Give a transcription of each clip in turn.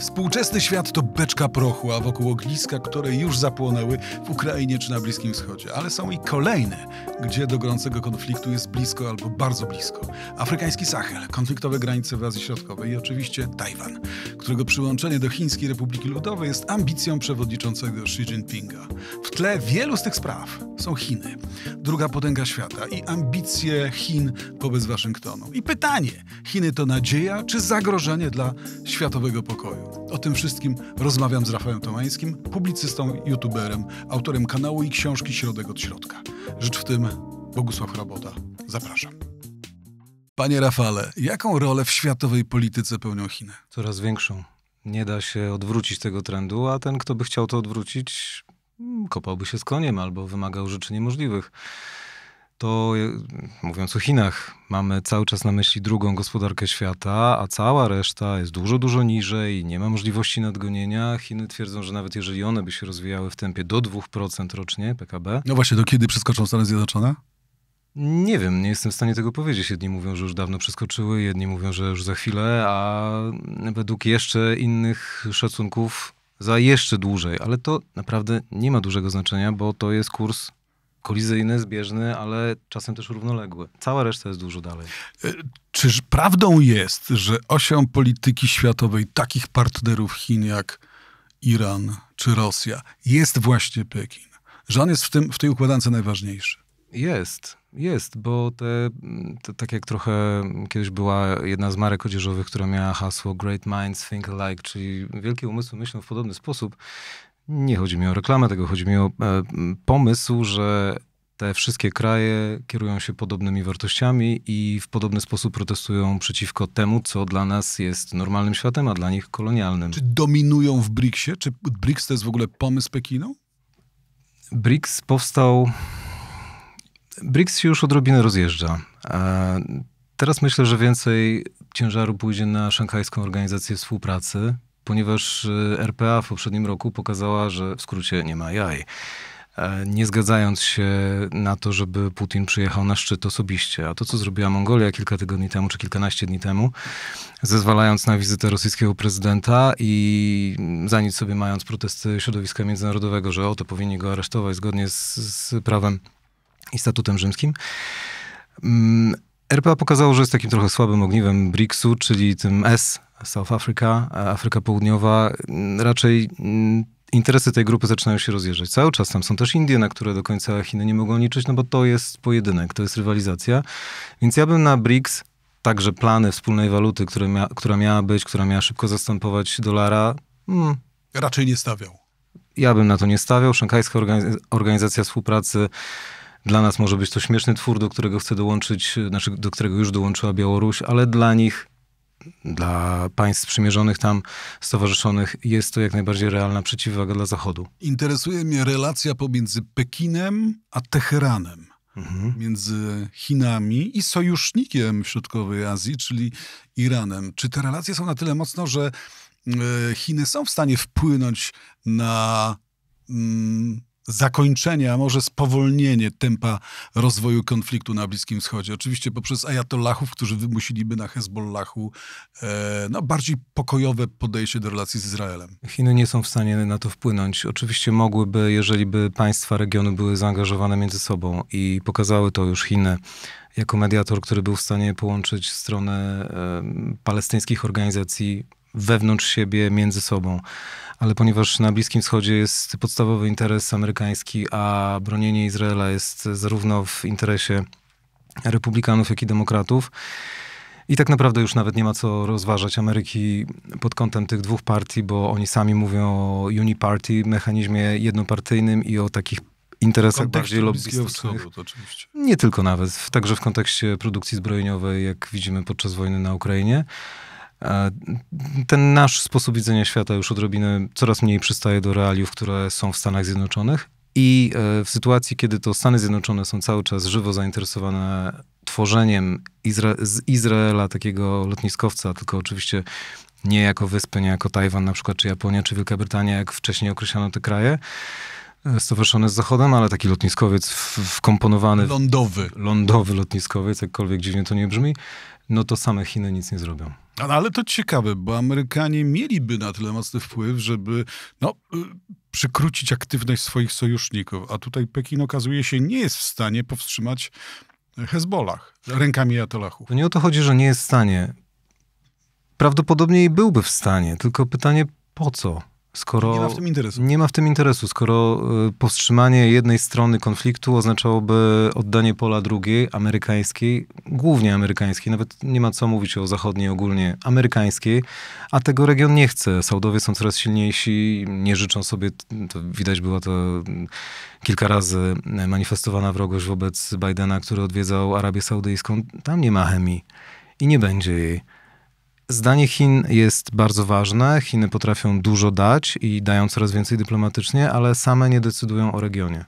Współczesny świat to beczka prochu, a wokół ogniska, które już zapłonęły w Ukrainie czy na Bliskim Wschodzie. Ale są i kolejne, gdzie do gorącego konfliktu jest blisko albo bardzo blisko. Afrykański Sahel, konfliktowe granice w Azji Środkowej i oczywiście Tajwan, którego przyłączenie do Chińskiej Republiki Ludowej jest ambicją przewodniczącego Xi Jinpinga. W tle wielu z tych spraw są Chiny, druga potęga świata i ambicje Chin wobec Waszyngtonu. I pytanie, Chiny to nadzieja czy zagrożenie dla światowego pokoju? O tym wszystkim rozmawiam z Rafałem Tomańskim, publicystą, youtuberem, autorem kanału i książki Środek od Środka. Rzecz w tym Bogusław Hrabota. Zapraszam. Panie Rafale, jaką rolę w światowej polityce pełnią Chiny? Coraz większą. Nie da się odwrócić tego trendu, a ten, kto by chciał to odwrócić, mm, kopałby się z koniem albo wymagał rzeczy niemożliwych to mówiąc o Chinach, mamy cały czas na myśli drugą gospodarkę świata, a cała reszta jest dużo, dużo niżej, nie ma możliwości nadgonienia. Chiny twierdzą, że nawet jeżeli one by się rozwijały w tempie do 2% rocznie PKB. No właśnie, do kiedy przeskoczą Stany Zjednoczone? Nie wiem, nie jestem w stanie tego powiedzieć. Jedni mówią, że już dawno przeskoczyły, jedni mówią, że już za chwilę, a według jeszcze innych szacunków za jeszcze dłużej. Ale to naprawdę nie ma dużego znaczenia, bo to jest kurs kolizyjny, zbieżny, ale czasem też równoległy. Cała reszta jest dużo dalej. E, czyż prawdą jest, że osią polityki światowej takich partnerów Chin jak Iran czy Rosja jest właśnie Pekin? Że on jest w, tym, w tej układance najważniejszy? Jest, jest, bo te, te, tak jak trochę kiedyś była jedna z marek odzieżowych, która miała hasło Great Minds Think Alike, czyli wielkie umysły myślą w podobny sposób, nie chodzi mi o reklamę tego, chodzi mi o e, pomysł, że te wszystkie kraje kierują się podobnymi wartościami i w podobny sposób protestują przeciwko temu, co dla nas jest normalnym światem, a dla nich kolonialnym. Czy dominują w BRICSie? Czy BRICS to jest w ogóle pomysł Pekinu? BRICS powstał. BRICS się już odrobinę rozjeżdża. E, teraz myślę, że więcej ciężaru pójdzie na Szanghajską Organizację Współpracy, ponieważ e, RPA w poprzednim roku pokazała, że w skrócie nie ma jaj e, nie zgadzając się na to, żeby Putin przyjechał na szczyt osobiście. A to, co zrobiła Mongolia kilka tygodni temu, czy kilkanaście dni temu, zezwalając na wizytę rosyjskiego prezydenta i za nic sobie mając protesty środowiska międzynarodowego, że oto powinni go aresztować zgodnie z, z prawem i statutem rzymskim. Mm, RPA pokazało, że jest takim trochę słabym ogniwem BRICS-u, czyli tym S South Africa, Afryka Południowa, mm, raczej mm, interesy tej grupy zaczynają się rozjeżdżać. Cały czas tam są też Indie, na które do końca Chiny nie mogą liczyć, no bo to jest pojedynek, to jest rywalizacja. Więc ja bym na BRICS także plany wspólnej waluty, mia która miała być, która miała szybko zastępować dolara, hmm. raczej nie stawiał. Ja bym na to nie stawiał. Szanghajska Organiz Organizacja Współpracy dla nas może być to śmieszny twór, do którego chce dołączyć, znaczy do którego już dołączyła Białoruś, ale dla nich dla państw przymierzonych tam stowarzyszonych jest to jak najbardziej realna przeciwwaga dla Zachodu. Interesuje mnie relacja pomiędzy Pekinem a Teheranem. Mhm. Między Chinami i sojusznikiem w Środkowej Azji, czyli Iranem. Czy te relacje są na tyle mocno, że e, Chiny są w stanie wpłynąć na mm, zakończenie, a może spowolnienie tempa rozwoju konfliktu na Bliskim Wschodzie. Oczywiście poprzez ajatollahów, którzy wymusiliby na Hezbollahu e, no, bardziej pokojowe podejście do relacji z Izraelem. Chiny nie są w stanie na to wpłynąć. Oczywiście mogłyby, jeżeli by państwa regionu były zaangażowane między sobą i pokazały to już Chiny jako mediator, który był w stanie połączyć strony e, palestyńskich organizacji wewnątrz siebie, między sobą. Ale ponieważ na Bliskim Wschodzie jest podstawowy interes amerykański, a bronienie Izraela jest zarówno w interesie republikanów, jak i demokratów, i tak naprawdę już nawet nie ma co rozważać Ameryki pod kątem tych dwóch partii, bo oni sami mówią o uniparty, mechanizmie jednopartyjnym i o takich interesach bardziej lobbystycznych. Nie tylko nawet, także w kontekście produkcji zbrojeniowej, jak widzimy podczas wojny na Ukrainie. E, ten nasz sposób widzenia świata już odrobinę coraz mniej przystaje do realiów, które są w Stanach Zjednoczonych. I e, w sytuacji, kiedy to Stany Zjednoczone są cały czas żywo zainteresowane tworzeniem Izra z Izraela takiego lotniskowca, tylko oczywiście nie jako wyspy, nie jako Tajwan na przykład, czy Japonia, czy Wielka Brytania, jak wcześniej określano te kraje, e, stowarzyszone z Zachodem, ale taki lotniskowiec wkomponowany... Lądowy. Lądowy lotniskowiec, jakkolwiek dziwnie to nie brzmi, no to same Chiny nic nie zrobią. Ale to ciekawe, bo Amerykanie mieliby na tyle mocny wpływ, żeby no, y, przykrócić aktywność swoich sojuszników, a tutaj Pekin okazuje się nie jest w stanie powstrzymać Hezbollah rękami Atolachów. To nie o to chodzi, że nie jest w stanie. Prawdopodobnie byłby w stanie, tylko pytanie po co? Skoro nie ma w tym interesu. Nie ma w tym interesu, skoro y, powstrzymanie jednej strony konfliktu oznaczałoby oddanie pola drugiej, amerykańskiej, głównie amerykańskiej, nawet nie ma co mówić o zachodniej ogólnie, amerykańskiej, a tego region nie chce. Saudowie są coraz silniejsi, nie życzą sobie, to widać była to mm, kilka razy manifestowana wrogość wobec Bidena, który odwiedzał Arabię Saudyjską. Tam nie ma chemii i nie będzie jej. Zdanie Chin jest bardzo ważne. Chiny potrafią dużo dać i dają coraz więcej dyplomatycznie, ale same nie decydują o regionie.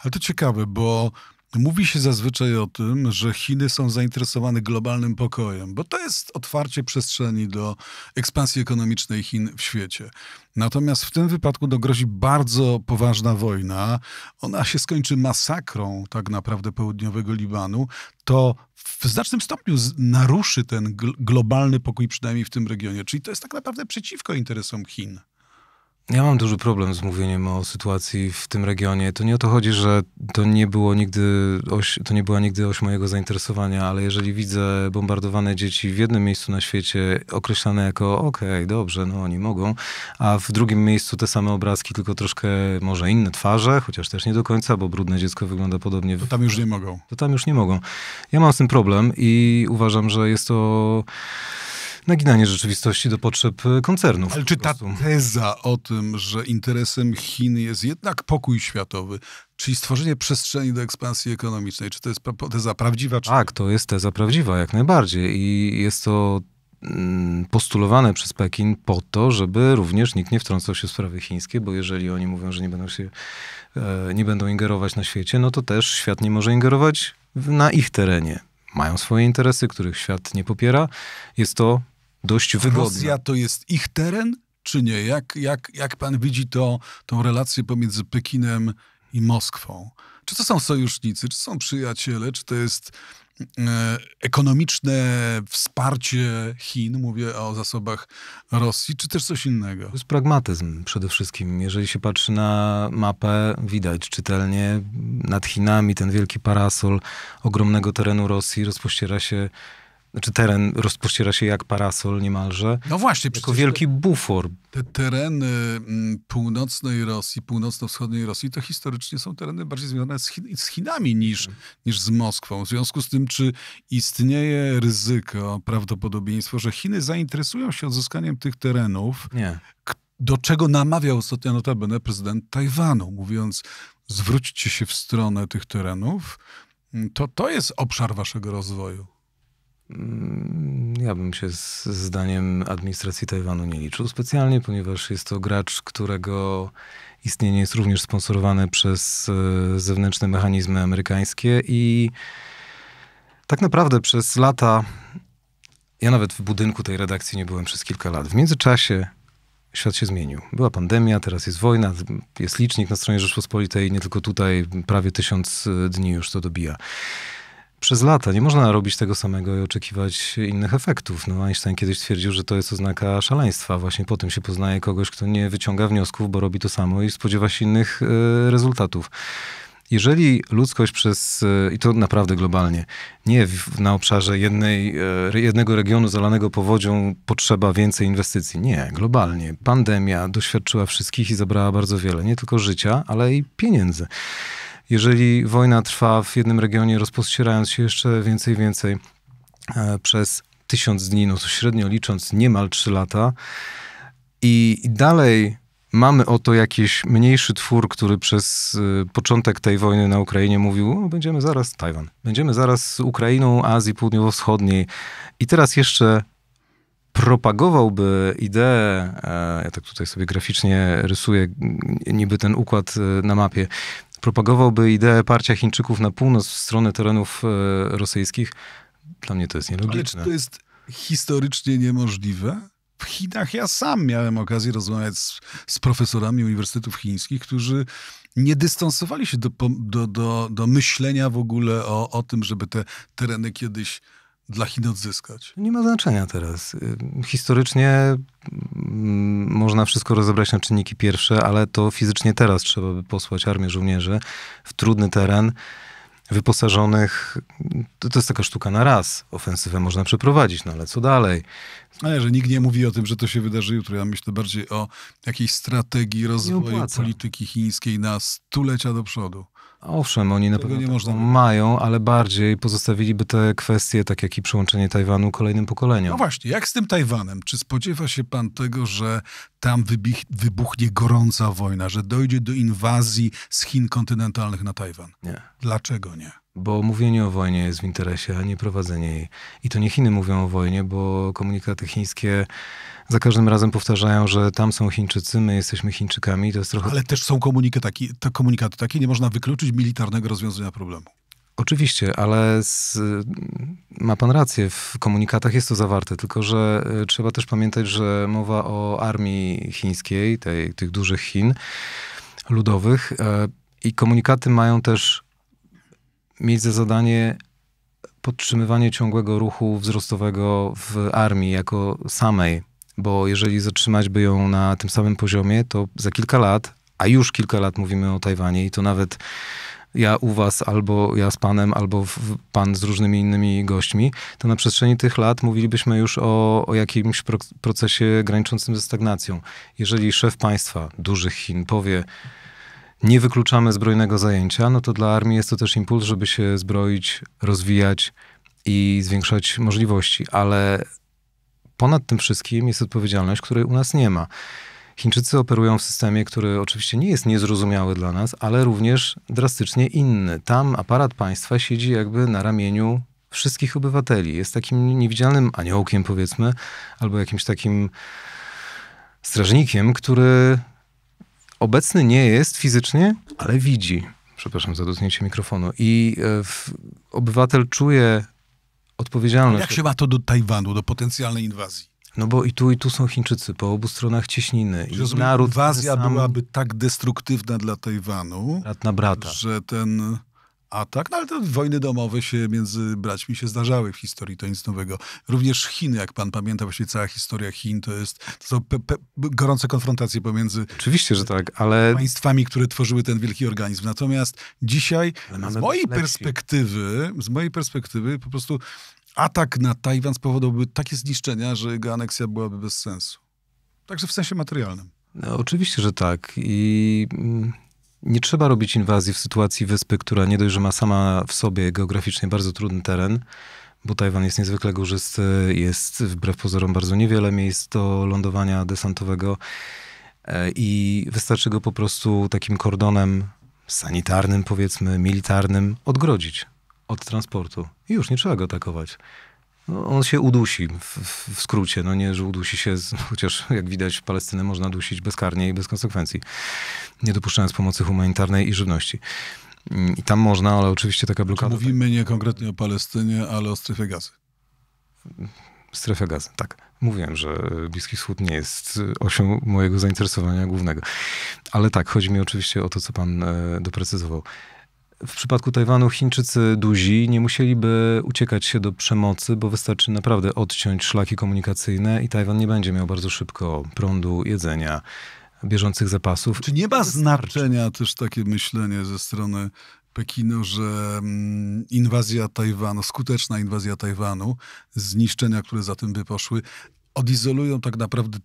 Ale to ciekawe, bo Mówi się zazwyczaj o tym, że Chiny są zainteresowane globalnym pokojem, bo to jest otwarcie przestrzeni do ekspansji ekonomicznej Chin w świecie. Natomiast w tym wypadku dogrozi bardzo poważna wojna. Ona się skończy masakrą tak naprawdę południowego Libanu. To w znacznym stopniu naruszy ten globalny pokój, przynajmniej w tym regionie. Czyli to jest tak naprawdę przeciwko interesom Chin. Ja mam duży problem z mówieniem o sytuacji w tym regionie. To nie o to chodzi, że to nie, było nigdy oś, to nie była nigdy oś mojego zainteresowania, ale jeżeli widzę bombardowane dzieci w jednym miejscu na świecie, określane jako okej, okay, dobrze, no oni mogą, a w drugim miejscu te same obrazki, tylko troszkę może inne twarze, chociaż też nie do końca, bo brudne dziecko wygląda podobnie. To tam już nie mogą. To tam już nie mogą. Ja mam z tym problem i uważam, że jest to naginanie rzeczywistości do potrzeb e, koncernów. Ale czy ta teza o tym, że interesem Chin jest jednak pokój światowy, czyli stworzenie przestrzeni do ekspansji ekonomicznej, czy to jest teza prawdziwa? Czy... Tak, to jest teza prawdziwa, jak najbardziej. I jest to mm, postulowane przez Pekin po to, żeby również nikt nie wtrącał się w sprawy chińskie, bo jeżeli oni mówią, że nie będą się, e, nie będą ingerować na świecie, no to też świat nie może ingerować na ich terenie. Mają swoje interesy, których świat nie popiera. Jest to dość wygodna. Rosja to jest ich teren, czy nie? Jak, jak, jak pan widzi to, tą relację pomiędzy Pekinem i Moskwą? Czy to są sojusznicy, czy są przyjaciele, czy to jest e, ekonomiczne wsparcie Chin, mówię o zasobach Rosji, czy też coś innego? To jest pragmatyzm przede wszystkim. Jeżeli się patrzy na mapę, widać czytelnie nad Chinami ten wielki parasol ogromnego terenu Rosji rozpościera się znaczy teren rozpościera się jak parasol niemalże. No właśnie. Jako wielki bufor. Te tereny mm, północnej Rosji, północno-wschodniej Rosji, to historycznie są tereny bardziej związane z, Chin, z Chinami niż, hmm. niż z Moskwą. W związku z tym, czy istnieje ryzyko, prawdopodobieństwo, że Chiny zainteresują się odzyskaniem tych terenów, Nie. do czego namawiał ostatnio notabene prezydent Tajwanu, mówiąc zwróćcie się w stronę tych terenów, to to jest obszar waszego rozwoju. Mm, ja bym się z zdaniem administracji Tajwanu nie liczył specjalnie, ponieważ jest to gracz, którego istnienie jest również sponsorowane przez e, zewnętrzne mechanizmy amerykańskie i tak naprawdę przez lata, ja nawet w budynku tej redakcji nie byłem przez kilka lat. W międzyczasie świat się zmienił. Była pandemia, teraz jest wojna, jest licznik na stronie Rzeczpospolitej, nie tylko tutaj, prawie tysiąc e, dni już to dobija przez lata. Nie można robić tego samego i oczekiwać innych efektów. No, Einstein kiedyś twierdził, że to jest oznaka szaleństwa. Właśnie po tym się poznaje kogoś, kto nie wyciąga wniosków, bo robi to samo i spodziewa się innych y, rezultatów. Jeżeli ludzkość przez, e, i to naprawdę globalnie, nie w, na obszarze jednej, e, jednego regionu zalanego powodzią potrzeba więcej inwestycji. Nie, globalnie. Pandemia doświadczyła wszystkich i zabrała bardzo wiele, nie tylko życia, ale i pieniędzy jeżeli wojna trwa w jednym regionie, rozpościerając się jeszcze więcej, więcej e, przez tysiąc dni, no to średnio licząc niemal trzy lata, i dalej mamy oto jakiś mniejszy twór, który przez e, początek tej wojny na Ukrainie mówił, będziemy zaraz Tajwan, będziemy zaraz Ukrainą Azji Południowo-Wschodniej. I teraz jeszcze propagowałby ideę, e, ja tak tutaj sobie graficznie rysuję niby ten układ na mapie, propagowałby ideę parcia Chińczyków na północ w stronę terenów e, rosyjskich, dla mnie to jest nielogiczne. Ale to jest historycznie niemożliwe? W Chinach ja sam miałem okazję rozmawiać z, z profesorami uniwersytetów chińskich, którzy nie dystansowali się do, do, do, do myślenia w ogóle o, o tym, żeby te tereny kiedyś dla Chin odzyskać? No nie ma znaczenia teraz. Y, historycznie mm, można wszystko rozebrać na czynniki pierwsze, ale to fizycznie teraz trzeba by posłać armię żołnierzy w trudny teren wyposażonych, to, to, jest taka sztuka na raz. Ofensywę można przeprowadzić, no ale co dalej? Ale że nikt nie mówi o tym, że to się wydarzy jutro. Ja myślę bardziej o jakiejś strategii rozwoju polityki chińskiej na stulecia do przodu. Owszem, oni na pewno nie tak można mają, ale bardziej pozostawiliby te kwestie, tak jak i przyłączenie Tajwanu kolejnym pokoleniom. No właśnie, jak z tym Tajwanem? Czy spodziewa się pan tego, że tam wybuchnie gorąca wojna, że dojdzie do inwazji z Chin kontynentalnych na Tajwan? Nie. Dlaczego nie? bo mówienie o wojnie jest w interesie, a nie prowadzenie jej. I to nie Chiny mówią o wojnie, bo komunikaty chińskie za każdym razem powtarzają, że tam są Chińczycy, my jesteśmy Chińczykami. To jest trochę... Ale też są komunikaty takie, komunikaty takie, nie można wykluczyć militarnego rozwiązania problemu. Oczywiście, ale z, ma pan rację, w komunikatach jest to zawarte, tylko że y, trzeba też pamiętać, że mowa o armii chińskiej, tej, tych dużych Chin ludowych y, i komunikaty mają też mieć za zadanie podtrzymywanie ciągłego ruchu wzrostowego w armii jako samej, bo jeżeli zatrzymać by ją na tym samym poziomie, to za kilka lat, a już kilka lat mówimy o Tajwanie i to nawet ja u was, albo ja z panem, albo pan z różnymi innymi gośćmi, to na przestrzeni tych lat mówilibyśmy już o, o jakimś procesie graniczącym ze stagnacją. Jeżeli szef państwa, dużych Chin, powie, nie wykluczamy zbrojnego zajęcia, no to dla armii jest to też impuls, żeby się zbroić, rozwijać i zwiększać możliwości, ale ponad tym wszystkim jest odpowiedzialność, której u nas nie ma. Chińczycy operują w systemie, który oczywiście nie jest niezrozumiały dla nas, ale również drastycznie inny. Tam aparat państwa siedzi jakby na ramieniu wszystkich obywateli. Jest takim niewidzialnym aniołkiem, powiedzmy, albo jakimś takim strażnikiem, który obecny nie jest fizycznie, ale widzi. Przepraszam za dotknięcie mikrofonu. I e, w, obywatel czuje odpowiedzialność. Jak się ma to do Tajwanu, do potencjalnej inwazji? No bo i tu, i tu są Chińczycy po obu stronach cieśniny. I Rozumiem, naród inwazja sam... byłaby tak destruktywna dla Tajwanu, brat na brata. że ten a tak, no ale te wojny domowe się między braćmi się zdarzały w historii, to nic nowego. Również Chiny, jak pan pamięta, właśnie cała historia Chin to jest to są pe, pe, gorące konfrontacje pomiędzy Oczywiście, że tak, ale... państwami, które tworzyły ten wielki organizm. Natomiast dzisiaj, z mojej lepsi. perspektywy, z mojej perspektywy po prostu atak na Tajwan spowodowałby takie zniszczenia, że jego aneksja byłaby bez sensu. Także w sensie materialnym. No, oczywiście, że tak. I mm, nie trzeba robić inwazji w sytuacji wyspy, która nie dość, że ma sama w sobie geograficznie bardzo trudny teren, bo Tajwan jest niezwykle górzysty, jest wbrew pozorom bardzo niewiele miejsc do lądowania desantowego e, i wystarczy go po prostu takim kordonem sanitarnym, powiedzmy, militarnym odgrodzić od transportu. I już nie trzeba go atakować on się udusi w, w, skrócie. No nie, że udusi się, z, chociaż jak widać Palestynę można dusić bezkarnie i bez konsekwencji, nie dopuszczając pomocy humanitarnej i żywności. Mm, I tam można, ale oczywiście taka blokada... Mówimy tak. nie konkretnie o Palestynie, ale o strefie gazy. Strefę gazy, tak. Mówiłem, że Bliski Wschód nie jest osią mojego zainteresowania głównego. Ale tak, chodzi mi oczywiście o to, co pan e, doprecyzował w przypadku Tajwanu Chińczycy duzi nie musieliby uciekać się do przemocy, bo wystarczy naprawdę odciąć szlaki komunikacyjne i Tajwan nie będzie miał bardzo szybko prądu, jedzenia, bieżących zapasów. Czy nie ma znaczenia też takie myślenie ze strony Pekinu, że mm, inwazja Tajwanu, skuteczna inwazja Tajwanu, zniszczenia, które za tym by poszły, odizolują tak naprawdę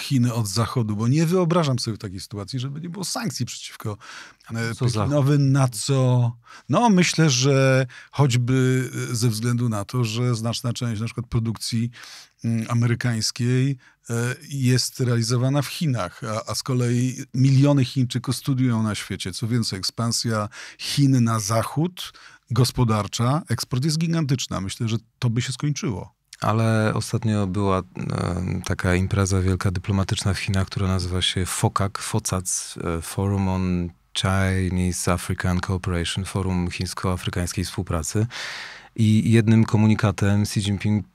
Chiny od Zachodu, bo nie wyobrażam sobie takiej sytuacji, żeby nie było sankcji przeciwko e, Putinowi, na co... No, myślę, że choćby e, ze względu na to, że znaczna część na przykład produkcji mm, amerykańskiej e, jest realizowana w Chinach, a, a, z kolei miliony Chińczyków studiują na świecie. Co więcej, ekspansja Chin na zachód, gospodarcza, eksport jest gigantyczna. Myślę, że to by się skończyło. Ale ostatnio była e, taka impreza wielka dyplomatyczna w Chinach, która nazywa się FOCAC, FOCAC, e, Forum on Chinese African Cooperation, Forum Chińsko-Afrykańskiej Współpracy i jednym komunikatem Xi Jinping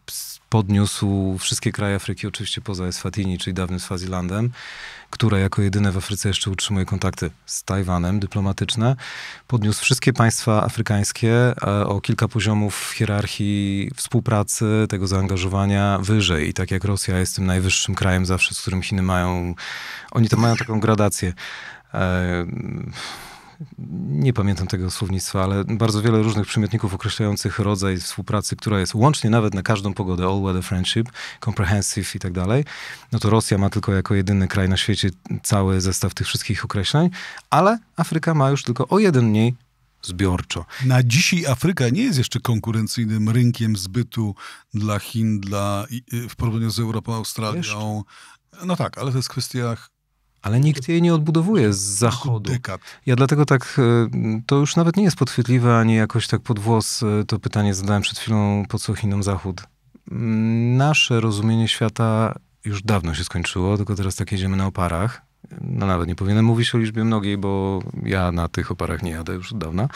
podniósł wszystkie kraje Afryki, oczywiście poza Eswatini, czyli dawnym Swazilandem, które jako jedyne w Afryce jeszcze utrzymuje kontakty z Tajwanem dyplomatyczne. Podniósł wszystkie państwa afrykańskie e, o kilka poziomów hierarchii współpracy, tego zaangażowania wyżej. I tak jak Rosja jest tym najwyższym krajem zawsze, z którym Chiny mają, oni tam mają taką gradację e, nie pamiętam tego słownictwa, ale bardzo wiele różnych przymiotników określających rodzaj współpracy, która jest łącznie nawet na każdą pogodę, all weather friendship, comprehensive i tak dalej, no to Rosja ma tylko jako jedyny kraj na świecie cały zestaw tych wszystkich określeń, ale Afryka ma już tylko o jeden mniej zbiorczo. Na dzisiaj Afryka nie jest jeszcze konkurencyjnym rynkiem zbytu dla Chin, dla, w porównaniu z Europą, Australią. Jeszcze? No tak, ale to jest kwestia ale nikt jej nie odbudowuje z zachodu. Ja dlatego tak, e, to już nawet nie jest podchwytliwe, ani jakoś tak pod włos e, to pytanie zadałem przed chwilą, po co Chinom Zachód. Mm, nasze rozumienie świata już dawno się skończyło, tylko teraz tak jedziemy na oparach. No nawet nie powinienem mówić o liczbie mnogiej, bo ja na tych oparach nie jadę już od dawna,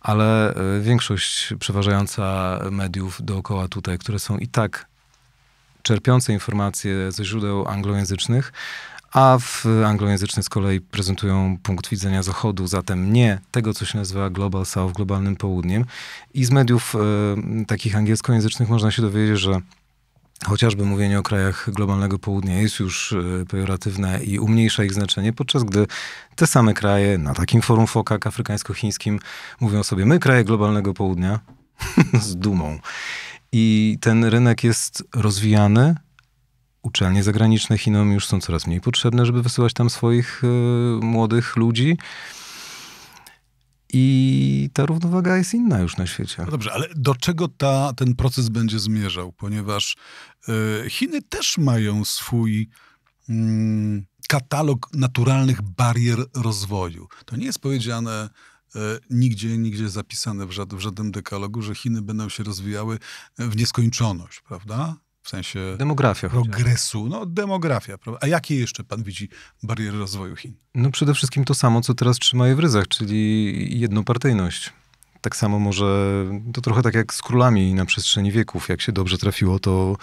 ale e, większość przeważająca mediów dookoła tutaj, które są i tak czerpiące informacje ze źródeł anglojęzycznych, a w anglojęzyczny z kolei prezentują punkt widzenia Zachodu, zatem nie tego, co się nazywa Global South, globalnym południem. I z mediów e, takich angielskojęzycznych można się dowiedzieć, że chociażby mówienie o krajach globalnego południa jest już e, pejoratywne i umniejsza ich znaczenie, podczas gdy te same kraje na takim forum FOKAK afrykańsko-chińskim mówią sobie my, kraje globalnego południa, z dumą. I ten rynek jest rozwijany, uczelnie zagraniczne Chinom już są coraz mniej potrzebne, żeby wysyłać tam swoich e, młodych ludzi. I ta równowaga jest inna już na świecie. No dobrze, ale do czego ta, ten proces będzie zmierzał? Ponieważ y, Chiny też mają swój y, katalog naturalnych barier rozwoju. To nie jest powiedziane y, nigdzie, nigdzie zapisane w, żad, w żadnym dekalogu, że Chiny będą się rozwijały w nieskończoność, prawda? W sensie. Demografia. Progresu. No, demografia. A jakie jeszcze pan widzi bariery rozwoju Chin? No, przede wszystkim to samo, co teraz trzyma je w ryzach, czyli jednopartyjność. Tak samo może, to trochę tak jak z królami na przestrzeni wieków. Jak się dobrze trafiło, to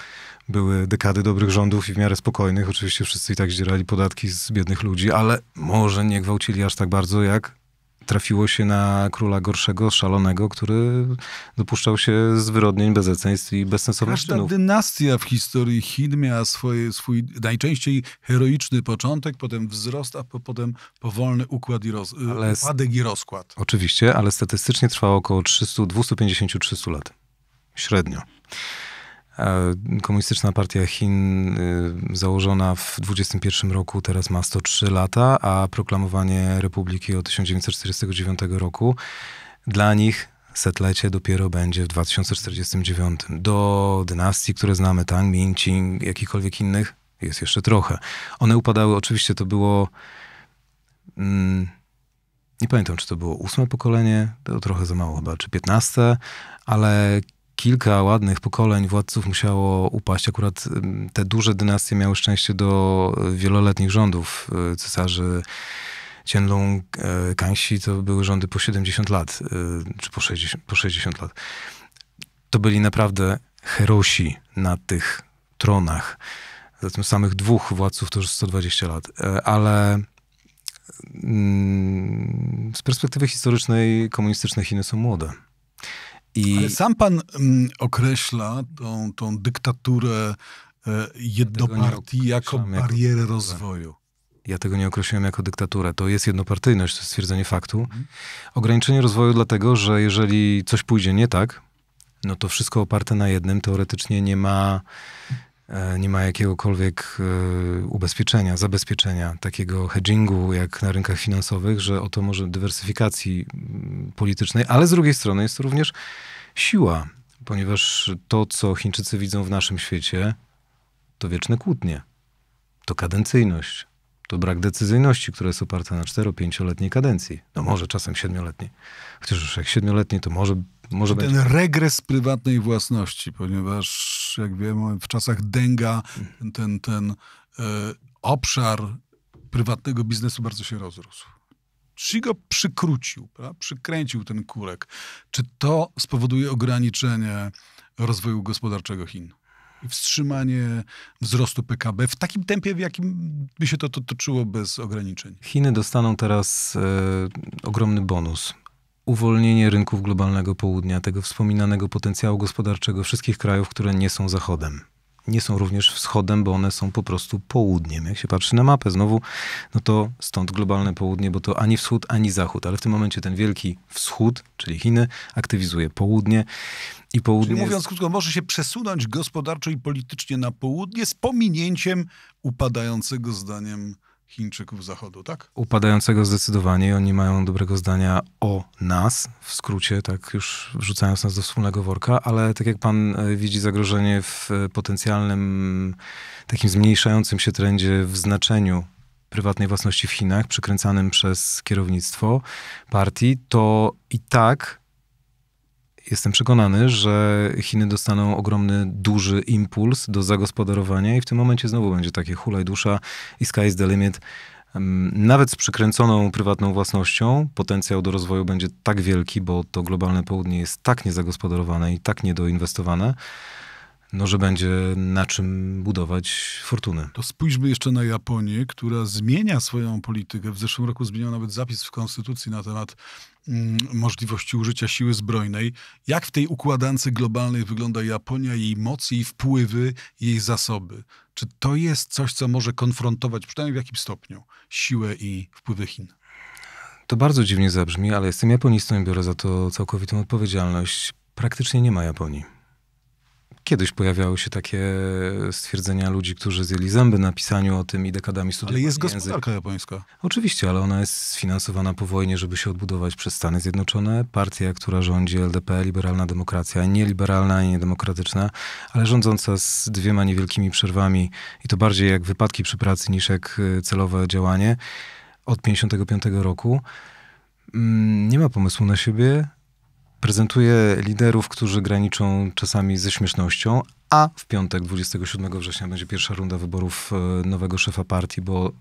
były dekady dobrych rządów i w miarę spokojnych. Oczywiście wszyscy i tak zdzierali podatki z biednych ludzi, ale może nie gwałcili aż tak bardzo jak trafiło się na króla gorszego, szalonego, który dopuszczał się zwyrodnień, bezeceństw i bezsensownych Każda dynastia w historii Chin miała swoje, swój najczęściej heroiczny początek, potem wzrost, a po, potem powolny układ i roz, y, ale, upadek i rozkład. Oczywiście, ale statystycznie trwało około 300, 250-300 lat. Średnio. Komunistyczna Partia Chin y, założona w 21 roku teraz ma 103 lata, a proklamowanie republiki od 1949 roku dla nich setlecie dopiero będzie w 2049. Do dynastii, które znamy, Tang, Ming, Qing, jakichkolwiek innych, jest jeszcze trochę. One upadały, oczywiście to było... Mm, nie pamiętam, czy to było ósme pokolenie, to trochę za mało chyba, czy piętnaste, ale kilka ładnych pokoleń władców musiało upaść. Akurat te duże dynastie miały szczęście do wieloletnich rządów e, cesarzy. Qianlong, e, Kanxi to były rządy po 70 lat, e, czy po 60, po 60 lat. To byli naprawdę herosi na tych tronach. Zatem samych dwóch władców to już 120 lat. Ale mm, z perspektywy historycznej komunistyczne Chiny są młode. I... Ale sam pan mm, określa tą, tą dyktaturę e, jednopartii jako barierę jako... rozwoju. Ja tego nie określiłem jako dyktaturę. To jest jednopartyjność, to jest stwierdzenie faktu. Mhm. Ograniczenie rozwoju dlatego, że jeżeli coś pójdzie nie tak, no to wszystko oparte na jednym teoretycznie nie ma E, nie ma jakiegokolwiek e, ubezpieczenia, zabezpieczenia, takiego hedgingu jak na rynkach finansowych, że oto może dywersyfikacji politycznej, ale z drugiej strony jest to również siła, ponieważ to, co Chińczycy widzą w naszym świecie, to wieczne kłótnie, to kadencyjność, to brak decyzyjności, która jest oparta na 4-5-letniej kadencji. No może czasem 7-letniej. Chociaż już jak 7-letniej, to może może Ten będzie. regres prywatnej własności, ponieważ jak wiemy, w czasach dęga ten, ten, ten e, obszar prywatnego biznesu bardzo się rozrósł. Czy go przykrócił, prawda? przykręcił ten kurek. Czy to spowoduje ograniczenie rozwoju gospodarczego Chin? wstrzymanie wzrostu PKB w takim tempie, w jakim by się to, to toczyło bez ograniczeń. Chiny dostaną teraz e, ogromny bonus uwolnienie rynków globalnego południa, tego wspominanego potencjału gospodarczego wszystkich krajów, które nie są zachodem. Nie są również wschodem, bo one są po prostu południem. Jak się patrzy na mapę znowu, no to stąd globalne południe, bo to ani wschód, ani zachód. Ale w tym momencie ten wielki wschód, czyli Chiny, aktywizuje południe i południe. Czyli mówiąc jest... krótko, może się przesunąć gospodarczo i politycznie na południe z pominięciem upadającego zdaniem Chińczyków Zachodu, tak? Upadającego zdecydowanie i oni mają dobrego zdania o nas, w skrócie, tak już wrzucając nas do wspólnego worka, ale tak jak pan e, widzi zagrożenie w e, potencjalnym takim zmniejszającym się trendzie w znaczeniu prywatnej własności w Chinach, przykręcanym przez kierownictwo partii, to i tak Jestem przekonany, że Chiny dostaną ogromny, duży impuls do zagospodarowania i w tym momencie znowu będzie takie hulaj dusza i sky is the limit. Mm, nawet z przykręconą prywatną własnością potencjał do rozwoju będzie tak wielki, bo to globalne południe jest tak niezagospodarowane i tak niedoinwestowane, no, że będzie na czym budować fortunę. To spójrzmy jeszcze na Japonię, która zmienia swoją politykę. W zeszłym roku zmieniła nawet zapis w konstytucji na temat mm, możliwości użycia siły zbrojnej. Jak w tej układance globalnej wygląda Japonia, jej moc, jej wpływy, jej zasoby? Czy to jest coś, co może konfrontować, przynajmniej w jakim stopniu, siłę i wpływy Chin? To bardzo dziwnie zabrzmi, ale jestem japonistą i biorę za to całkowitą odpowiedzialność. Praktycznie nie ma Japonii. Kiedyś pojawiały się takie stwierdzenia ludzi, którzy zjęli zęby na pisaniu o tym i dekadami studiowali Ale jest gospodarka japońska. Oczywiście, ale ona jest sfinansowana po wojnie, żeby się odbudować przez Stany Zjednoczone. Partia, która rządzi LDP, liberalna demokracja, nie liberalna i niedemokratyczna, ale rządząca z dwiema niewielkimi przerwami i to bardziej jak wypadki przy pracy niż jak y, celowe działanie od 1955 roku. Mm, nie ma pomysłu na siebie, prezentuje liderów, którzy graniczą czasami ze śmiesznością, a w piątek 27 września będzie pierwsza runda wyborów e, nowego szefa partii, bo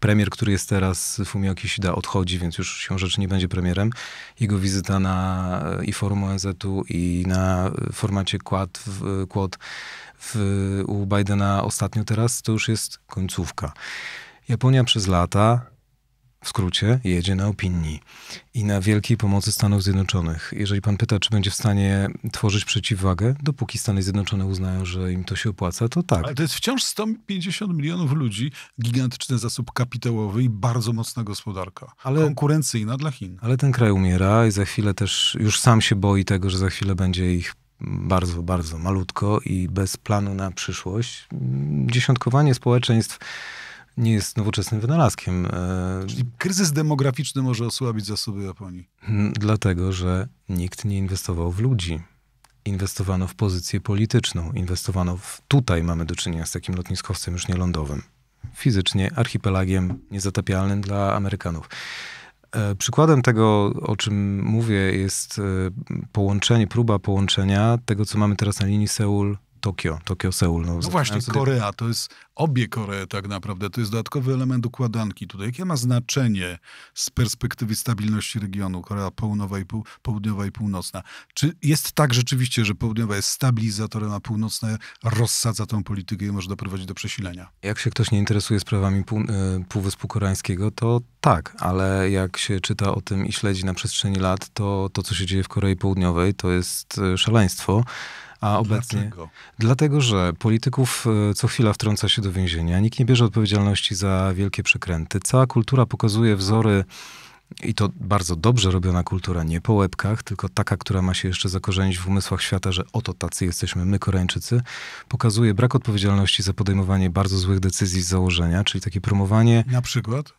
premier, który jest teraz, Fumio Kishida, odchodzi, więc już się rzeczy nie będzie premierem. Jego wizyta na e, i forum ONZ-u, i na e, formacie Quad, w, Quad w, u Bidena ostatnio teraz, to już jest końcówka. Japonia przez lata w skrócie jedzie na opinii i na wielkiej pomocy Stanów Zjednoczonych. Jeżeli pan pyta, czy będzie w stanie tworzyć przeciwwagę, dopóki Stany Zjednoczone uznają, że im to się opłaca, to tak. Ale to jest wciąż 150 milionów ludzi, gigantyczny zasób kapitałowy i bardzo mocna gospodarka. Ale, konkurencyjna dla Chin. Ale ten kraj umiera i za chwilę też już sam się boi tego, że za chwilę będzie ich bardzo, bardzo malutko i bez planu na przyszłość. Dziesiątkowanie społeczeństw nie jest nowoczesnym wynalazkiem. E, Czyli kryzys demograficzny może osłabić zasoby Japonii. Dlatego, że nikt nie inwestował w ludzi. Inwestowano w pozycję polityczną, inwestowano w. Tutaj mamy do czynienia z takim lotniskowcem już nielądowym. Fizycznie archipelagiem niezatapialnym dla Amerykanów. E, przykładem tego, o czym mówię, jest e, połączenie, próba połączenia tego, co mamy teraz na linii Seul Tokio, Tokio, Seul. No, no właśnie, sobie... Korea, to jest obie Koree tak naprawdę, to jest dodatkowy element układanki tutaj. Jakie ma znaczenie z perspektywy stabilności regionu, Korea Południowa i, Pół, Południowa i Północna? Czy jest tak rzeczywiście, że Południowa jest stabilizatorem, a Północna rozsadza tą politykę i może doprowadzić do przesilenia? Jak się ktoś nie interesuje sprawami pół, e, Półwyspu Koreańskiego, to tak, ale jak się czyta o tym i śledzi na przestrzeni lat, to to, co się dzieje w Korei Południowej, to jest e, szaleństwo. A obecnie. Dlaczego? Dlatego, że polityków e, co chwila wtrąca się do więzienia, nikt nie bierze odpowiedzialności za wielkie przekręty. Cała kultura pokazuje wzory. I to bardzo dobrze robiona kultura, nie po łebkach, tylko taka, która ma się jeszcze zakorzenić w umysłach świata, że oto tacy jesteśmy my, Koreańczycy, pokazuje brak odpowiedzialności za podejmowanie bardzo złych decyzji z założenia, czyli takie promowanie. Na przykład?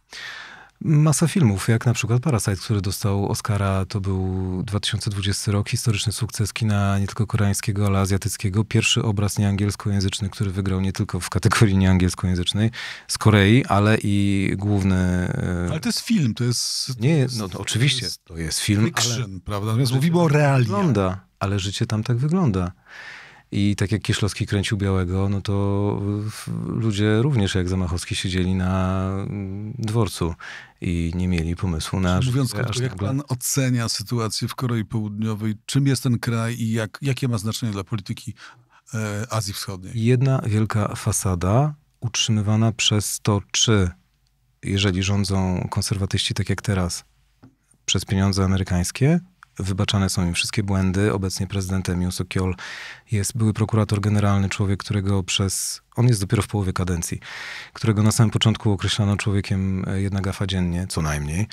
Masa filmów, jak na przykład Parasite, który dostał Oscara, to był 2020 rok, historyczny sukces kina nie tylko koreańskiego, ale azjatyckiego. Pierwszy obraz nieangielskojęzyczny, który wygrał nie tylko w kategorii nieangielskojęzycznej z Korei, ale i główny... E, ale to jest film, to jest... Nie, no, to oczywiście, to jest, to jest film, fiction, ale... prawda? Natomiast mówimy o realiach. Wygląda, ale życie tam tak wygląda. I tak jak Kieślowski kręcił Białego, no to ludzie również jak Zamachowski siedzieli na mm, dworcu i nie mieli pomysłu na... Mówiąc krótko, tak jak pan ocenia sytuację w Korei Południowej? Czym jest ten kraj i jak, jakie ma znaczenie dla polityki e, Azji Wschodniej? Jedna wielka fasada utrzymywana przez to, czy jeżeli rządzą konserwatyści tak jak teraz, przez pieniądze amerykańskie, wybaczane są im wszystkie błędy. Obecnie prezydentem Yusuk Kiol jest były prokurator generalny, człowiek, którego przez on jest dopiero w połowie kadencji, którego na samym początku określano człowiekiem e, jedna gafa dziennie, co najmniej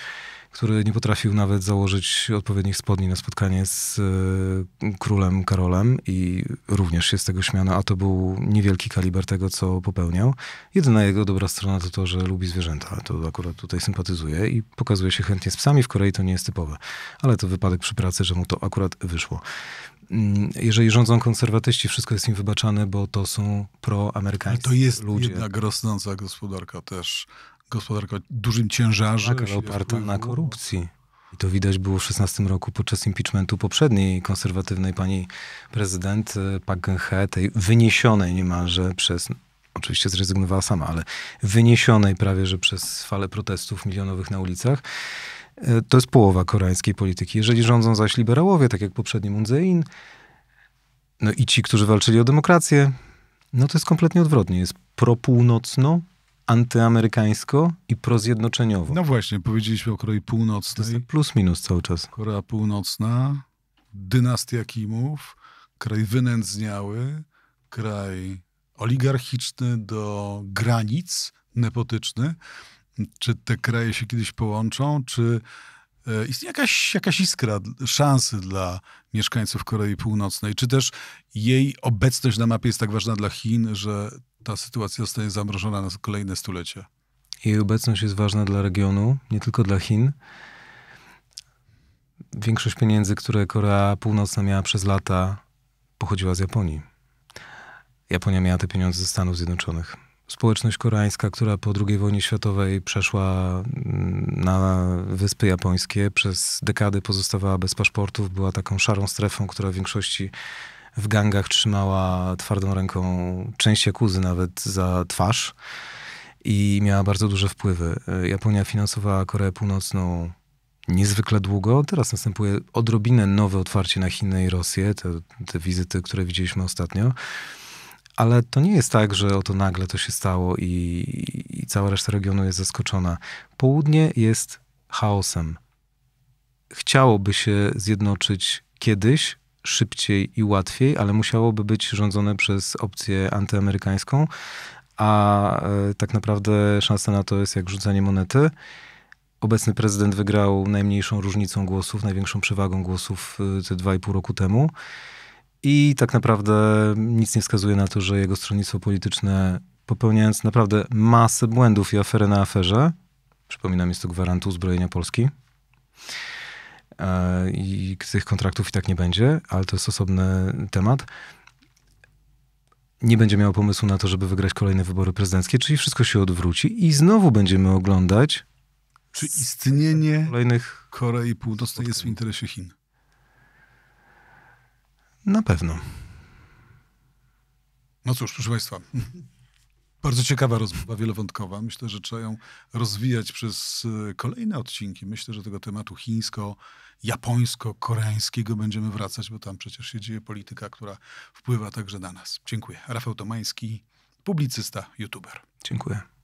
który nie potrafił nawet założyć odpowiednich spodni na spotkanie z e, królem Karolem i również się z tego śmiano, a to był niewielki kaliber tego, co popełniał. Jedyna jego dobra strona to to, że lubi zwierzęta. To akurat tutaj sympatyzuje i pokazuje się chętnie z psami. W Korei to nie jest typowe, ale to wypadek przy pracy, że mu to akurat wyszło. Mm, jeżeli rządzą konserwatyści, wszystko jest im wybaczane, bo to są proamerykańscy ludzie. To jest ludzie. jednak rosnąca gospodarka też gospodarka dużym ciężarze. Tak, oparta na korupcji. I to widać było w 16 roku podczas impeachmentu poprzedniej konserwatywnej pani prezydent e, Park Geun-hye, tej wyniesionej niemalże przez oczywiście zrezygnowała sama, ale wyniesionej prawie że przez falę protestów milionowych na ulicach. E, to jest połowa koreańskiej polityki. Jeżeli rządzą zaś liberałowie, tak jak poprzedni Moon Jae-in, no i ci, którzy walczyli o demokrację, no to jest kompletnie odwrotnie. Jest propółnocno antyamerykańsko i prozjednoczeniowo. No właśnie, powiedzieliśmy o Korei Północnej. plus minus cały czas. Korea Północna, dynastia Kimów, kraj wynędzniały, kraj oligarchiczny do granic, nepotyczny. Czy te kraje się kiedyś połączą, czy e, istnieje jakaś, jakaś iskra szansy dla mieszkańców Korei Północnej? Czy też jej obecność na mapie jest tak ważna dla Chin, że ta sytuacja zostanie zamrożona na kolejne stulecie. Jej obecność jest ważna dla regionu, nie tylko dla Chin. Większość pieniędzy, które Korea Północna miała przez lata, pochodziła z Japonii. Japonia miała te pieniądze ze Stanów Zjednoczonych. Społeczność koreańska, która po II wojnie światowej przeszła mm, na Wyspy Japońskie, przez dekady pozostawała bez paszportów, była taką szarą strefą, która w większości w gangach trzymała twardą ręką część jakuzy nawet za twarz i miała bardzo duże wpływy. E, Japonia finansowała Koreę Północną niezwykle długo. Teraz następuje odrobinę nowe otwarcie na Chiny i Rosję, te, te wizyty, które widzieliśmy ostatnio. Ale to nie jest tak, że oto nagle to się stało i, i cała reszta regionu jest zaskoczona. Południe jest chaosem. Chciałoby się zjednoczyć kiedyś, szybciej i łatwiej, ale musiałoby być rządzone przez opcję antyamerykańską, a e, tak naprawdę szansa na to jest jak rzucanie monety. Obecny prezydent wygrał najmniejszą różnicą głosów, największą przewagą głosów te dwa i pół roku temu. I tak naprawdę nic nie wskazuje na to, że jego stronnictwo polityczne, popełniając naprawdę masę błędów i aferę na aferze, przypominam, jest to gwarantu uzbrojenia Polski, i tych kontraktów i tak nie będzie, ale to jest osobny temat. Nie będzie miał pomysłu na to, żeby wygrać kolejne wybory prezydenckie, czyli wszystko się odwróci i znowu będziemy oglądać. Czy istnienie kolejnych Korei Północnej jest w interesie Chin? Na pewno. No cóż, proszę Państwa. Bardzo ciekawa rozmowa, wielowątkowa. Myślę, że trzeba ją rozwijać przez e, kolejne odcinki. Myślę, że tego tematu chińsko, japońsko-koreańskiego będziemy wracać, bo tam przecież się dzieje polityka, która wpływa także na nas. Dziękuję. Rafał Tomański, publicysta, youtuber. Dziękuję.